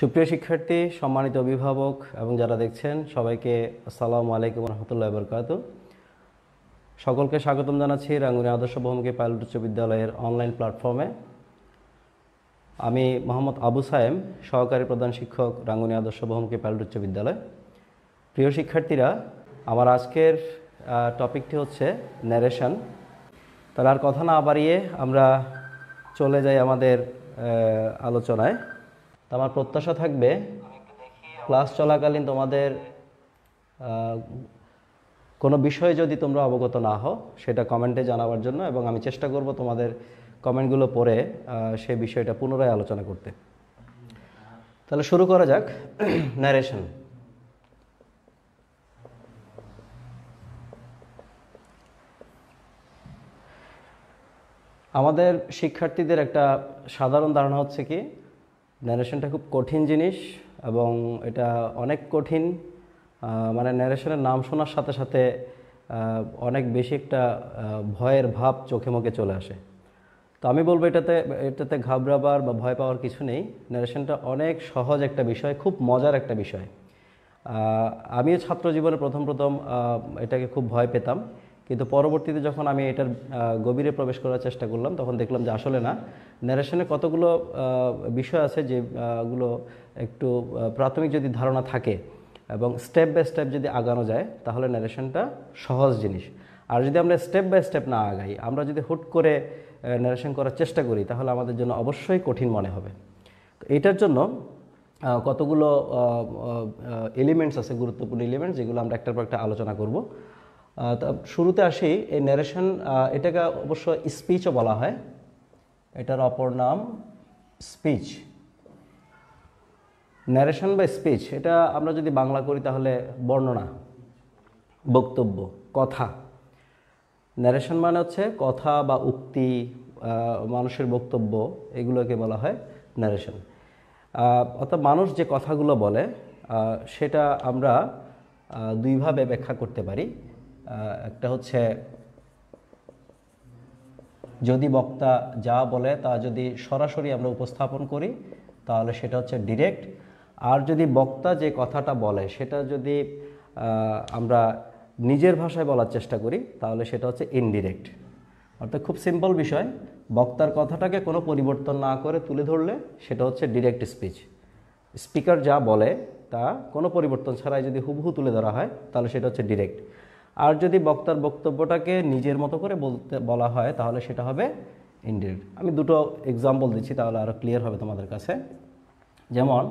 সুপ্রিয় শিক্ষার্থী সম্মানিত অভিভাবক এবং যারা দেখছেন সবাইকে আসসালামু আলাইকুম রহমতুল্লাহ বরকাত সকলকে স্বাগতম জানাচ্ছি রাঙ্গুনি আদর্শ ভূমিকে পাইলট উচ্চ বিদ্যালয়ের অনলাইন প্ল্যাটফর্মে আমি মোহাম্মদ আবু সায়েম সহকারী প্রধান শিক্ষক রাঙ্গুনি আদর্শ ভূমিকে পাইলট উচ্চ বিদ্যালয় প্রিয় শিক্ষার্থীরা আমার আজকের টপিকটি হচ্ছে ন্যারেশন তাহলে আর কথা না বাড়িয়ে আমরা চলে যাই আমাদের আলোচনায় আমার প্রত্যাশা থাকবে ক্লাস চলাকালীন তোমাদের কোনো বিষয়ে যদি তোমরা অবগত না হও সেটা কমেন্টে জানাবার জন্য এবং আমি চেষ্টা করব তোমাদের কমেন্টগুলো পড়ে সে বিষয়টা পুনরায় আলোচনা করতে তাহলে শুরু করা যাক ন্যারেশন আমাদের শিক্ষার্থীদের একটা সাধারণ ধারণা হচ্ছে কি ন্যারেশনটা খুব কঠিন জিনিস এবং এটা অনেক কঠিন মানে ন্যারেশনের নাম শোনার সাথে সাথে অনেক বেশি একটা ভয়ের ভাব চোখে মুখে চলে আসে তো আমি বলবো এটাতে এটাতে ঘাবড়াবার বা ভয় পাওয়ার কিছু নেই ন্যারেশনটা অনেক সহজ একটা বিষয় খুব মজার একটা বিষয় আমিও ছাত্র জীবনে প্রথম প্রথম এটাকে খুব ভয় পেতাম কিন্তু পরবর্তীতে যখন আমি এটার গভীরে প্রবেশ করার চেষ্টা করলাম তখন দেখলাম যে আসলে না ন্যারেশনে কতগুলো বিষয় আছে যেগুলো একটু প্রাথমিক যদি ধারণা থাকে এবং স্টেপ বাই স্টেপ যদি আগানো যায় তাহলে ন্যারেশনটা সহজ জিনিস আর যদি আমরা স্টেপ বাই স্টেপ না আগাই আমরা যদি হুট করে ন্যারেশন করার চেষ্টা করি তাহলে আমাদের জন্য অবশ্যই কঠিন মনে হবে এটার জন্য কতগুলো এলিমেন্টস আছে গুরুত্বপূর্ণ এলিমেন্টস যেগুলো আমরা একটার পর একটা আলোচনা করব শুরুতে আসি এই ন্যারেশন এটাকে অবশ্য স্পিচও বলা হয় এটার অপর নাম স্পিচ ন্যারেশন বা স্পিচ এটা আমরা যদি বাংলা করি তাহলে বর্ণনা বক্তব্য কথা ন্যারেশন মানে হচ্ছে কথা বা উক্তি মানুষের বক্তব্য এগুলোকে বলা হয় ন্যারেশন অর্থাৎ মানুষ যে কথাগুলো বলে সেটা আমরা দুইভাবে ব্যাখ্যা করতে পারি একটা হচ্ছে যদি বক্তা যা বলে তা যদি সরাসরি আমরা উপস্থাপন করি তাহলে সেটা হচ্ছে ডিরেক্ট আর যদি বক্তা যে কথাটা বলে সেটা যদি আমরা নিজের ভাষায় বলার চেষ্টা করি তাহলে সেটা হচ্ছে ইনডিরেক্ট অর্থাৎ খুব সিম্পল বিষয় বক্তার কথাটাকে কোনো পরিবর্তন না করে তুলে ধরলে সেটা হচ্ছে ডিরেক্ট স্পিচ স্পিকার যা বলে তা কোনো পরিবর্তন ছাড়াই যদি হুবহু তুলে ধরা হয় তাহলে সেটা হচ্ছে ডিরেক্ট আর যদি বক্তার বক্তব্যটাকে নিজের মতো করে বলতে বলা হয় তাহলে সেটা হবে ইনডিরেক্ট আমি দুটো এক্সাম্পল দিচ্ছি তাহলে আরও ক্লিয়ার হবে তোমাদের কাছে যেমন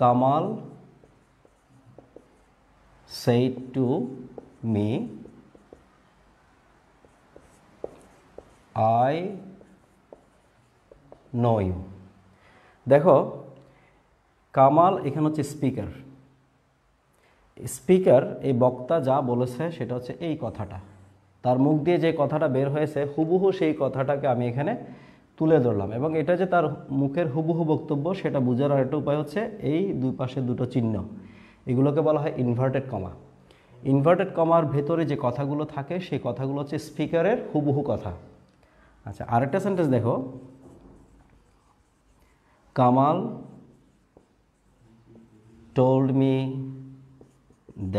কামাল সেই to me I know you দেখো কামাল এখানে হচ্ছে স্পিকার স্পিকার এই বক্তা যা বলেছে সেটা হচ্ছে এই কথাটা তার মুখ দিয়ে যে কথাটা বের হয়েছে হুবহু সেই কথাটাকে আমি এখানে তুলে ধরলাম এবং এটা যে তার মুখের হুবহু বক্তব্য সেটা বোঝার আরেকটা উপায় হচ্ছে এই দুই পাশে দুটো চিহ্ন এগুলোকে বলা হয় ইনভার্টেড কমা ইনভার্টেড কমার ভেতরে যে কথাগুলো থাকে সেই কথাগুলো হচ্ছে স্পিকারের হুবহু কথা আচ্ছা আরেকটা সেন্টেন্স দেখো Kamal told me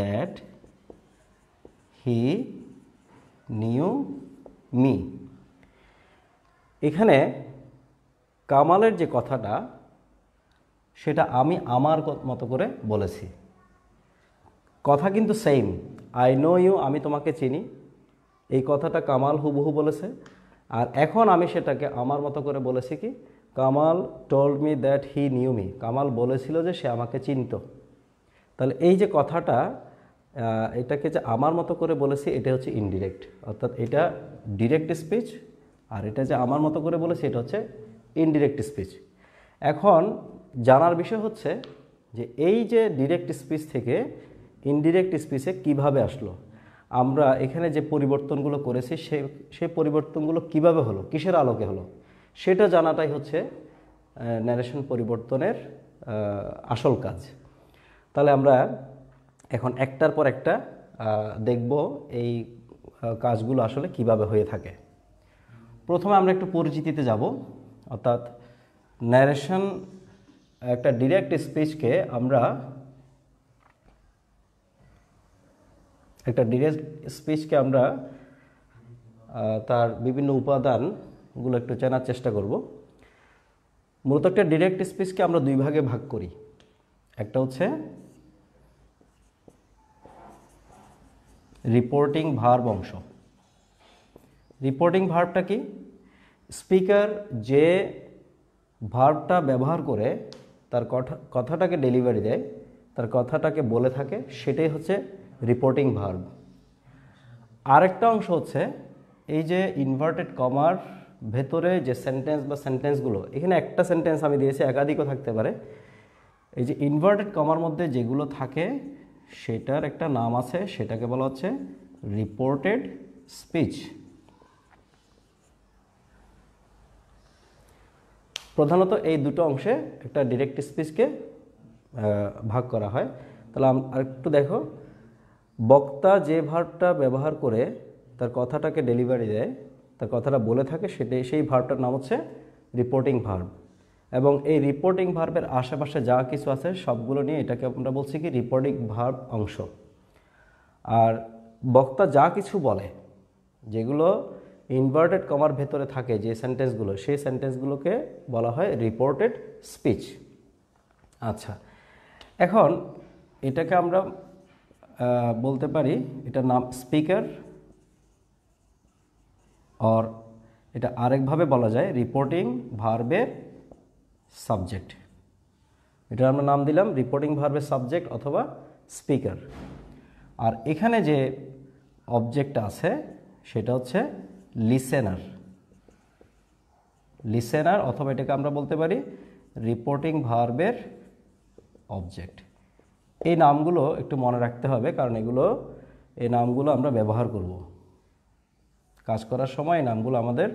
that he knew me এখানে কামালের যে কথাটা সেটা আমি আমার মতো করে বলেছি কথা কিন্তু সেম আই নো ইউ আমি তোমাকে চিনি এই কথাটা কামাল হুবহু বলেছে আর এখন আমি সেটাকে আমার মতো করে বলেছি কি Kamal told me that he knew me Kamal বলেছিল যে সে আমাকে চিনত তাহলে এই যে কথাটা এটাকে যে আমার মতো করে বলেছি এটা হচ্ছে ইনডিরেক্ট অর্থাৎ এটা ডিরেক্ট স্পিচ আর এটা যে আমার মতো করে বলেছি এটা হচ্ছে ইনডিরেক্ট স্পিচ এখন জানার বিষয় হচ্ছে যে এই যে ডিরেক্ট স্পিচ থেকে ইনডিরেক্ট স্পিচে কিভাবে আসলো আমরা এখানে যে পরিবর্তনগুলো করেছি সে সেই পরিবর্তনগুলো কিভাবে হলো কিসের আলোকে হলো সেটা জানাটাই হচ্ছে ন্যারেশন পরিবর্তনের আসল কাজ তাহলে আমরা এখন একটার পর একটা দেখব এই কাজগুলো আসলে কিভাবে হয়ে থাকে প্রথমে আমরা একটু পরিচিতিতে যাব অর্থাৎ ন্যারেশন একটা ডিরেক্ট স্পিচকে আমরা একটা ডিরেক্ট স্পিচকে আমরা তার বিভিন্ন উপাদানগুলো একটু চেনার চেষ্টা করব মূলত একটা ডিরেক্ট স্পিচকে আমরা দুই ভাগে ভাগ করি একটা হচ্ছে রিপোর্টিং ভার্ব অংশ রিপোর্টিং ভার্বটা কি স্পিকার যে ভার্বটা ব্যবহার করে তার কথা কথাটাকে ডেলিভারি দেয় তার কথাটাকে বলে থাকে সেটাই হচ্ছে রিপোর্টিং ভার্ব আরেকটা অংশ হচ্ছে এই যে ইনভার্টেড কমার ভেতরে যে সেন্টেন্স বা সেন্টেন্সগুলো এখানে একটা সেন্টেন্স আমি দিয়েছি একাধিকও থাকতে পারে এই যে ইনভার্টেড কমার মধ্যে যেগুলো থাকে সেটার একটা নাম আছে সেটাকে বলা হচ্ছে রিপোর্টেড স্পিচ প্রধানত এই দুটো অংশে একটা ডিরেক্ট স্পিচকে ভাগ করা হয় তাহলে আরেকটু দেখো বক্তা যে ভার্বটা ব্যবহার করে তার কথাটাকে ডেলিভারি দেয় তার কথাটা বলে থাকে সেটাই সেই ভার্বটার নাম হচ্ছে রিপোর্টিং ভার্ব এবং এই রিপোর্টিং ভার্বের আশেপাশে যা কিছু আছে সবগুলো নিয়ে এটাকে আমরা বলছি কি রিপোর্টিং ভার্ব অংশ আর বক্তা যা কিছু বলে যেগুলো ইনভার্টেড কমার ভেতরে থাকে যে সেন্টেন্সগুলো সেই সেন্টেন্সগুলোকে বলা হয় রিপোর্টেড স্পিচ আচ্ছা এখন এটাকে আমরা বলতে পারি এটা নাম স্পিকার অর এটা আরেকভাবে বলা যায় রিপোর্টিং ভার্বের সাবজেক্ট এটা আমরা নাম দিলাম রিপোর্টিং ভার্বের সাবজেক্ট অথবা স্পিকার আর এখানে যে অবজেক্ট আছে সেটা হচ্ছে লিসেনার লিসেনার অথবা এটাকে আমরা বলতে পারি রিপোর্টিং ভার্বের অবজেক্ট এই নামগুলো একটু মনে রাখতে হবে কারণ এগুলো এই নামগুলো আমরা ব্যবহার করব কাজ করার সময় এই নামগুলো আমাদের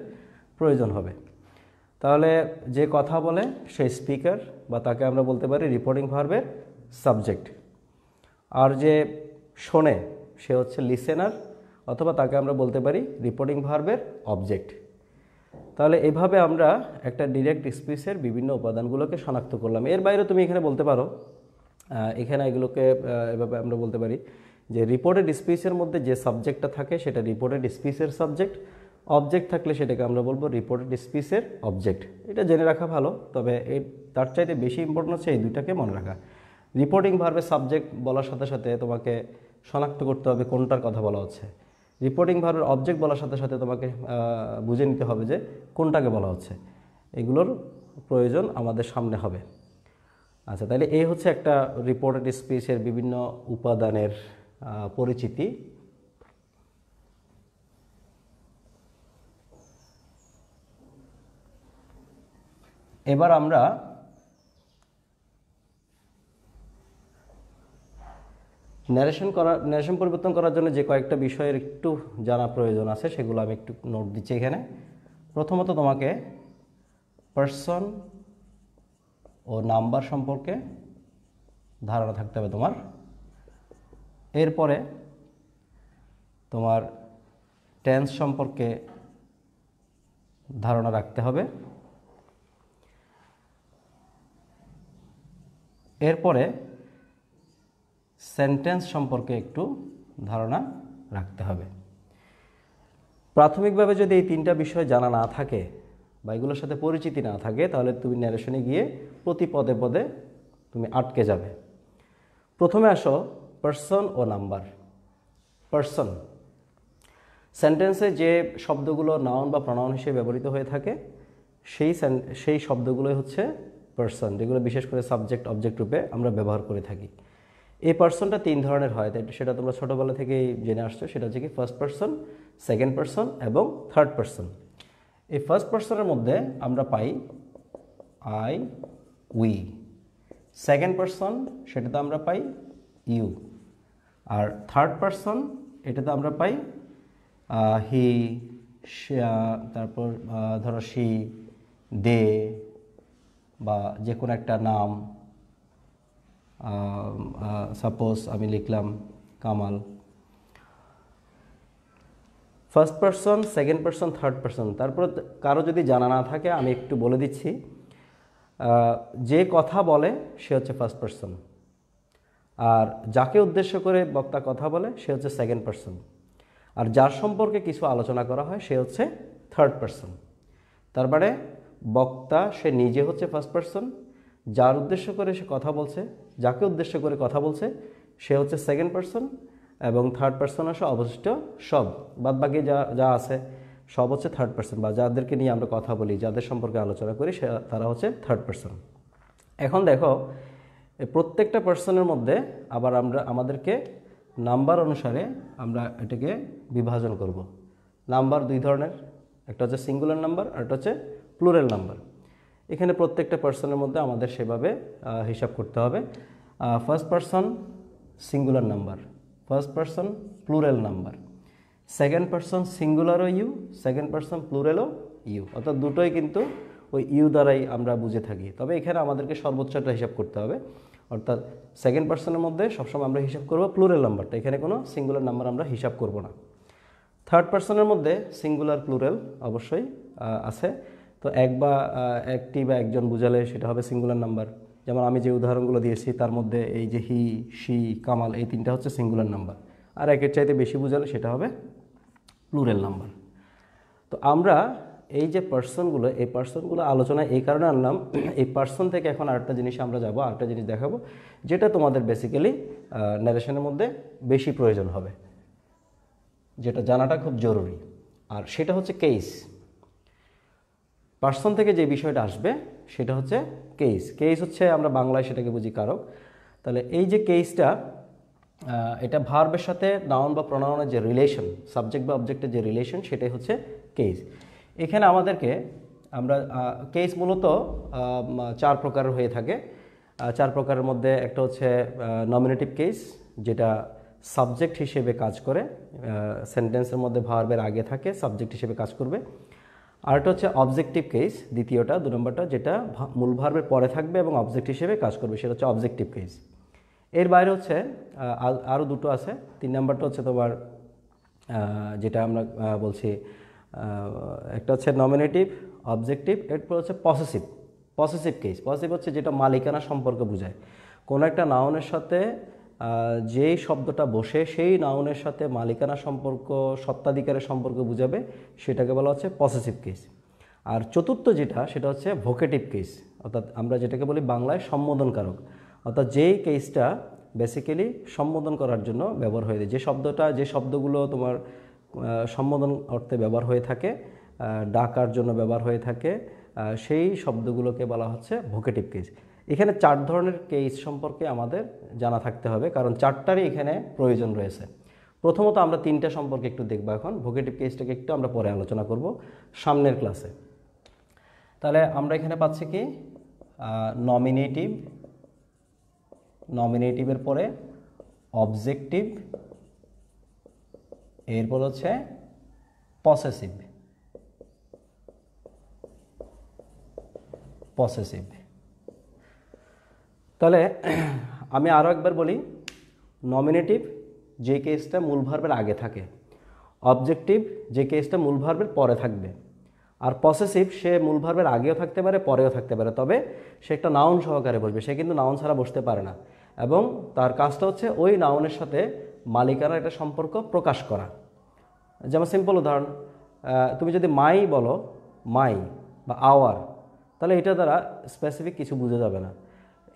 প্রয়োজন হবে তাহলে যে কথা বলে সেই স্পিকার বা তাকে আমরা বলতে পারি রিপোর্টিং ভার্বের সাবজেক্ট আর যে শোনে সে হচ্ছে লিসেনার অথবা তাকে আমরা বলতে পারি রিপোর্টিং ভার্বের অবজেক্ট তাহলে এভাবে আমরা একটা ডিরেক্ট স্পিচের বিভিন্ন উপাদানগুলোকে শনাক্ত করলাম এর বাইরে তুমি এখানে বলতে পারো এখানে এগুলোকে এভাবে আমরা বলতে পারি যে রিপোর্টেড স্পিচের মধ্যে যে সাবজেক্টটা থাকে সেটা রিপোর্টেড স্পিচের সাবজেক্ট অবজেক্ট থাকলে সেটাকে আমরা বলবো রিপোর্টেড স্পিসের অবজেক্ট এটা জেনে রাখা ভালো তবে এই তার চাইতে বেশি ইম্পর্টেন্ট হচ্ছে এই দুইটাকে মনে রাখা রিপোর্টিং ভার্বের সাবজেক্ট বলার সাথে সাথে তোমাকে শনাক্ত করতে হবে কোনটার কথা বলা হচ্ছে রিপোর্টিং ভার্বের অবজেক্ট বলার সাথে সাথে তোমাকে বুঝে নিতে হবে যে কোনটাকে বলা হচ্ছে এগুলোর প্রয়োজন আমাদের সামনে হবে আচ্ছা তাহলে এই হচ্ছে একটা রিপোর্টেড স্পিসের বিভিন্ন উপাদানের পরিচিতি এবার আমরা ন্যারেশন করা ন্যারেশন পরিবর্তন করার জন্য যে কয়েকটা বিষয়ের একটু জানা প্রয়োজন আছে সেগুলো আমি একটু নোট দিচ্ছি এখানে প্রথমত তোমাকে পার্সন ও নাম্বার সম্পর্কে ধারণা থাকতে হবে তোমার এরপরে তোমার টেন্স সম্পর্কে ধারণা রাখতে হবে এরপরে সেন্টেন্স সম্পর্কে একটু ধারণা রাখতে হবে প্রাথমিকভাবে যদি এই তিনটা বিষয় জানা না থাকে বা এগুলোর সাথে পরিচিতি না থাকে তাহলে তুমি ন্যারেশনে গিয়ে প্রতি পদে পদে তুমি আটকে যাবে প্রথমে আসো পার্সন ও নাম্বার পার্সন সেন্টেন্সে যে শব্দগুলো নাউন বা প্রণাউন হিসেবে ব্যবহৃত হয়ে থাকে সেই সেই শব্দগুলোই হচ্ছে পার্সন যেগুলো বিশেষ করে সাবজেক্ট অবজেক্ট রূপে আমরা ব্যবহার করে থাকি এই পার্সনটা তিন ধরনের হয় তাই সেটা তোমরা ছোটোবেলা থেকেই জেনে আসছো সেটা হচ্ছে কি ফার্স্ট পার্সন সেকেন্ড পার্সন এবং থার্ড পার্সন এই ফার্স্ট পার্সনের মধ্যে আমরা পাই আই উই সেকেন্ড পার্সন সেটাতে আমরা পাই ইউ আর থার্ড পার্সন এটাতে আমরা পাই হি তারপর ধরো সি দে বা যে কোনো একটা নাম সাপোজ আমি লিখলাম Kamal first person second person third person তারপর কারো যদি জানা না থাকে আমি একটু বলে দিচ্ছি যে কথা বলে সে হচ্ছে ফার্স্ট পারসন আর যাকে উদ্দেশ্য করে বক্তা কথা বলে সে হচ্ছে সেকেন্ড পারসন আর যার সম্পর্কে কিছু আলোচনা করা হয় সে হচ্ছে থার্ড পারসন তারপরে বক্তা সে নিজে হচ্ছে ফার্স্ট পারসন যার উদ্দেশ্য করে সে কথা বলছে যাকে উদ্দেশ্য করে কথা বলছে সে হচ্ছে সেকেন্ড পারসন এবং থার্ড পারসন আসে অবশিষ্ট সব বাদ বাকি যা যা আছে সব হচ্ছে থার্ড পারসন বা যাদেরকে নিয়ে আমরা কথা বলি যাদের সম্পর্কে আলোচনা করি সে তারা হচ্ছে থার্ড পারসন এখন দেখো প্রত্যেকটা পার্সনের মধ্যে আবার আমরা আমাদেরকে নাম্বার অনুসারে আমরা এটাকে বিভাজন করব নাম্বার দুই ধরনের একটা হচ্ছে সিঙ্গুলার নাম্বার আর একটা হচ্ছে প্লুরাল নাম্বার এখানে প্রত্যেকটা পার্সনের মধ্যে আমাদের সেভাবে হিসাব করতে হবে first person singular number first person plural number second person সিঙ্গুলারও ইউ সেকেন্ড পার্সন প্লুরালও ইউ অর্থাৎ দুটোই কিন্তু ওই ইউ দ্বারাই আমরা বুঝে থাকি তবে এখানে আমাদেরকে সর্বোচ্চটা হিসাব করতে হবে অর্থাৎ সেকেন্ড পার্সনের মধ্যে সবসময় আমরা হিসাব করবো প্লুরাল নাম্বারটা এখানে কোনো সিঙ্গুলার নাম্বার আমরা হিসাব করব না থার্ড পার্সনের মধ্যে সিঙ্গুলার প্লুরাল অবশ্যই আছে তো এক বা একটি বা একজন বুঝালে সেটা হবে সিঙ্গুলার নাম্বার যেমন আমি যে উদাহরণগুলো দিয়েছি তার মধ্যে এই যে হি শি কামাল এই তিনটা হচ্ছে সিঙ্গুলার নাম্বার আর একের চাইতে বেশি বুঝালে সেটা হবে প্লুরেল নাম্বার তো আমরা এই যে পার্সনগুলো এই পার্সনগুলো আলোচনা এই কারণে আনলাম এই পার্সন থেকে এখন আরেকটা জিনিস আমরা যাবো আরেকটা জিনিস দেখাবো যেটা তোমাদের বেসিক্যালি ন্যারেশনের মধ্যে বেশি প্রয়োজন হবে যেটা জানাটা খুব জরুরি আর সেটা হচ্ছে কেস পার্সন থেকে যে বিষয়টা আসবে সেটা হচ্ছে কেস কেস হচ্ছে আমরা বাংলায় সেটাকে বুঝি কারক তাহলে এই যে কেসটা এটা ভার্বের সাথে নাউন বা প্রণাউনের যে রিলেশন সাবজেক্ট বা অবজেক্টের যে রিলেশন সেটাই হচ্ছে কেস এখানে আমাদেরকে আমরা কেস মূলত চার প্রকারের হয়ে থাকে চার প্রকারের মধ্যে একটা হচ্ছে নমিনেটিভ কেস যেটা সাবজেক্ট হিসেবে কাজ করে সেন্টেন্সের মধ্যে ভার্বের আগে থাকে সাবজেক্ট হিসেবে কাজ করবে আর এটা হচ্ছে অবজেক্টিভ কেস দ্বিতীয়টা দু নম্বরটা যেটা মূল ভার্বের পরে থাকবে এবং অবজেক্ট হিসেবে কাজ করবে সেটা হচ্ছে অবজেক্টিভ কেস এর বাইরে হচ্ছে আরও দুটো আছে তিন নম্বরটা হচ্ছে তোমার যেটা আমরা বলছি একটা হচ্ছে নমিনেটিভ অবজেক্টিভ এরপর হচ্ছে পসেসিভ পসেসিভ কেস পসেসিভ হচ্ছে যেটা মালিকানা সম্পর্কে বোঝায় কোনো একটা নাউনের সাথে যে শব্দটা বসে সেই নাউনের সাথে মালিকানা সম্পর্ক সত্ত্বাধিকারের সম্পর্ক বুঝাবে সেটাকে বলা হচ্ছে পসেসিভ কেস আর চতুর্থ যেটা সেটা হচ্ছে ভোকেটিভ কেস অর্থাৎ আমরা যেটাকে বলি বাংলায় সম্বোধনকারক অর্থাৎ যেই কেসটা বেসিক্যালি সম্বোধন করার জন্য ব্যবহার হয়ে যে শব্দটা যে শব্দগুলো তোমার সম্বোধন অর্থে ব্যবহার হয়ে থাকে ডাকার জন্য ব্যবহার হয়ে থাকে সেই শব্দগুলোকে বলা হচ্ছে ভোকেটিভ কেস এখানে চার ধরনের কেস সম্পর্কে আমাদের জানা থাকতে হবে কারণ চারটারই এখানে প্রয়োজন রয়েছে প্রথমত আমরা তিনটা সম্পর্কে একটু দেখব এখন ভোকেটিভ কেসটাকে একটু আমরা পরে আলোচনা করব সামনের ক্লাসে তাহলে আমরা এখানে পাচ্ছি কি নমিনেটিভ নমিনেটিভের পরে অবজেক্টিভ এরপর হচ্ছে পসেসিভ পসেসিভ তাহলে আমি আরও একবার বলি নমিনেটিভ যে কেসটা মূল ভার্বের আগে থাকে অবজেক্টিভ যে কেসটা মূল ভার্বের পরে থাকবে আর পসেসিভ সে মূল ভার্বের আগেও থাকতে পারে পরেও থাকতে পারে তবে সে একটা নাউন সহকারে বসবে সে কিন্তু নাউন ছাড়া বসতে পারে না এবং তার কাজটা হচ্ছে ওই নাউনের সাথে মালিকানার একটা সম্পর্ক প্রকাশ করা যেমন সিম্পল উদাহরণ তুমি যদি মাই বলো মাই বা আওয়ার তাহলে এটা দ্বারা স্পেসিফিক কিছু বুঝে যাবে না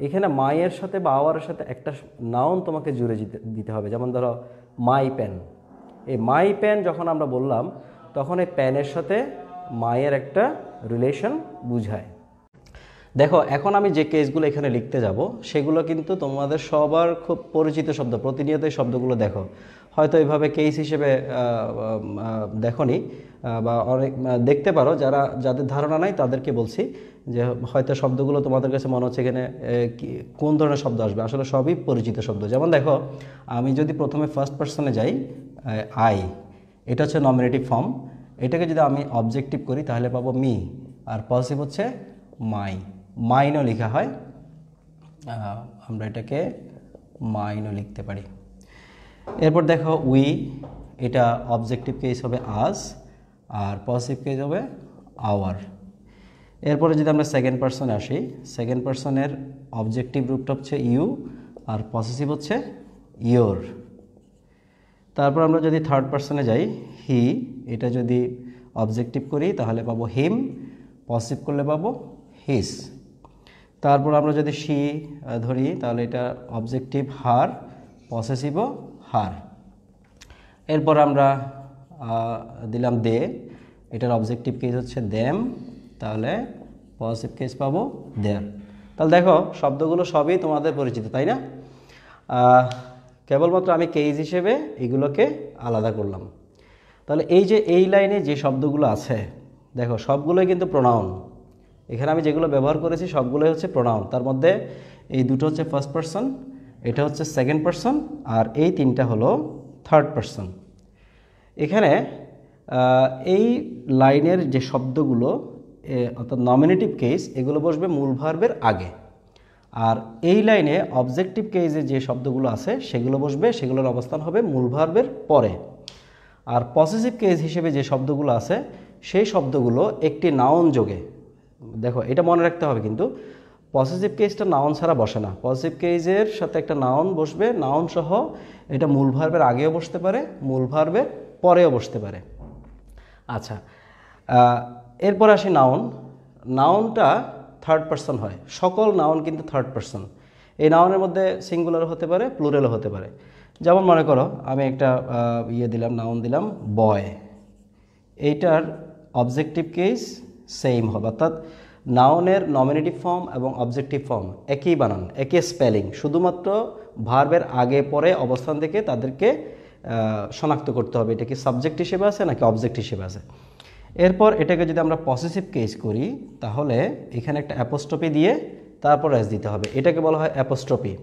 এখানে মায়ের সাথে বা আওয়ারের সাথে একটা নাউন তোমাকে জুড়ে দিতে হবে যেমন ধরো মাই প্যান এই মাই প্যান যখন আমরা বললাম তখন এই প্যানের সাথে মায়ের একটা রিলেশন বুঝায় দেখো এখন আমি যে কেসগুলো এখানে লিখতে যাব সেগুলো কিন্তু তোমাদের সবার খুব পরিচিত শব্দ প্রতিনিয়ত এই শব্দগুলো দেখো হয়তো এইভাবে কেস হিসেবে দেখনি বা অনেক দেখতে পারো যারা যাদের ধারণা নাই তাদেরকে বলছি যে হয়তো শব্দগুলো তোমাদের কাছে মনে হচ্ছে এখানে কোন ধরনের শব্দ আসবে আসলে সবই পরিচিত শব্দ যেমন দেখো আমি যদি প্রথমে ফার্স্ট পার্সনে যাই আই এটা হচ্ছে নমিনেটিভ ফর্ম এটাকে যদি আমি অবজেক্টিভ করি তাহলে পাবো মি আর পজিটিভ হচ্ছে মাই মাইনও লেখা হয় আমরা এটাকে মাইনও লিখতে পারি এরপর দেখো উই এটা অবজেক্টিভ কেস হবে আজ আর পজিটিভ কেস হবে আওয়ার এরপরে যদি আমরা সেকেন্ড পার্সনে আসি সেকেন্ড পার্সনের অবজেক্টিভ রূপটা হচ্ছে ইউ আর পসেসিভ হচ্ছে ইয়োর তারপর আমরা যদি থার্ড পার্সনে যাই হি এটা যদি অবজেক্টিভ করি তাহলে পাবো হিম পসিভ করলে পাবো হিস তারপর আমরা যদি সি ধরি তাহলে এটা অবজেক্টিভ হার পসেসিভও হার এরপর আমরা দিলাম দে এটার অবজেক্টিভ কেস হচ্ছে দেম তাহলে পজিটিভ কেস পাবো দেয়ার তাহলে দেখো শব্দগুলো সবই তোমাদের পরিচিত তাই না কেবলমাত্র আমি কেস হিসেবে এগুলোকে আলাদা করলাম তাহলে এই যে এই লাইনে যে শব্দগুলো আছে দেখো সবগুলোই কিন্তু প্রোনাউন এখানে আমি যেগুলো ব্যবহার করেছি সবগুলোই হচ্ছে প্রোনাউন তার মধ্যে এই দুটো হচ্ছে ফার্স্ট পারসন এটা হচ্ছে সেকেন্ড পারসন আর এই তিনটা হলো থার্ড পারসন এখানে এই লাইনের যে শব্দগুলো অর্থাৎ নমিনেটিভ কেস এগুলো বসবে মূল ভার্বের আগে আর এই লাইনে অবজেক্টিভ কেজে যে শব্দগুলো আছে সেগুলো বসবে সেগুলোর অবস্থান হবে মূল ভার্বের পরে আর পসিসিভ কেজ হিসেবে যে শব্দগুলো আছে সেই শব্দগুলো একটি নাউন যোগে দেখো এটা মনে রাখতে হবে কিন্তু পজিটিভ কেসটা নাউন ছাড়া বসে না পজিটিভ কেজের সাথে একটা নাউন বসবে নাউন সহ এটা মূল ভার্বের আগেও বসতে পারে মূল ভার্বের পরেও বসতে পারে আচ্ছা এরপর আসি নাউন নাউনটা থার্ড পার্সন হয় সকল নাউন কিন্তু থার্ড পার্সন এই নাউনের মধ্যে সিঙ্গুলার হতে পারে প্লুরালও হতে পারে যেমন মনে করো আমি একটা ইয়ে দিলাম নাউন দিলাম বয় এইটার অবজেক্টিভ কেস সেম হবে অর্থাৎ নাউনের নমিনেটিভ ফর্ম এবং অবজেক্টিভ ফর্ম একই বানান একই স্পেলিং শুধুমাত্র ভার্বের আগে পরে অবস্থান থেকে তাদেরকে শনাক্ত করতে হবে এটা কি সাবজেক্ট হিসেবে আছে নাকি অবজেক্ট হিসেবে আছে এরপর এটাকে যদি আমরা পসেসিভ কেস করি তাহলে এখানে একটা অ্যাপোস্ট্রপি দিয়ে তারপর অ্যাস দিতে হবে এটাকে বলা হয় অ্যাপোস্ট্রপি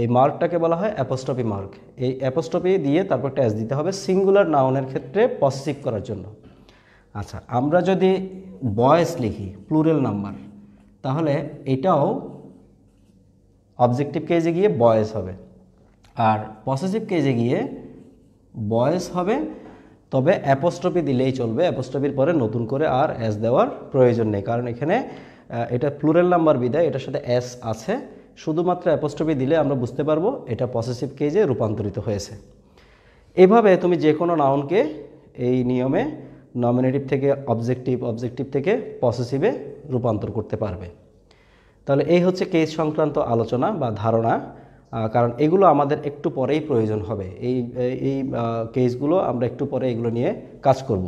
এই মার্কটাকে বলা হয় অ্যাপোস্ট্রপি মার্ক এই অ্যাপোস্ট্রপি দিয়ে তারপর একটা অ্যাস দিতে হবে সিঙ্গুলার নাউনের ক্ষেত্রে পসেসিভ করার জন্য আচ্ছা আমরা যদি বয়স লিখি প্লুরেল নাম্বার তাহলে এটাও অবজেক্টিভ কেজে গিয়ে বয়স হবে আর পসেসিভ কেজে গিয়ে বয়েস হবে তবে অ্যাপোস্ট্রপি দিলেই চলবে অ্যাপোস্ট্রপির পরে নতুন করে আর অ্যাস দেওয়ার প্রয়োজন নেই কারণ এখানে এটা প্লুরেল নাম্বার বিদায় এটার সাথে অ্যাস আছে শুধুমাত্র অ্যাপোস্ট্রপি দিলে আমরা বুঝতে পারবো এটা পসেসিভ কেজে রূপান্তরিত হয়েছে এভাবে তুমি যে কোনো নাউনকে এই নিয়মে নমিনেটিভ থেকে অবজেক্টিভ অবজেক্টিভ থেকে পসেসিভে রূপান্তর করতে পারবে তাহলে এই হচ্ছে কেস সংক্রান্ত আলোচনা বা ধারণা কারণ এগুলো আমাদের একটু পরেই প্রয়োজন হবে এই এই কেসগুলো আমরা একটু পরে এগুলো নিয়ে কাজ করব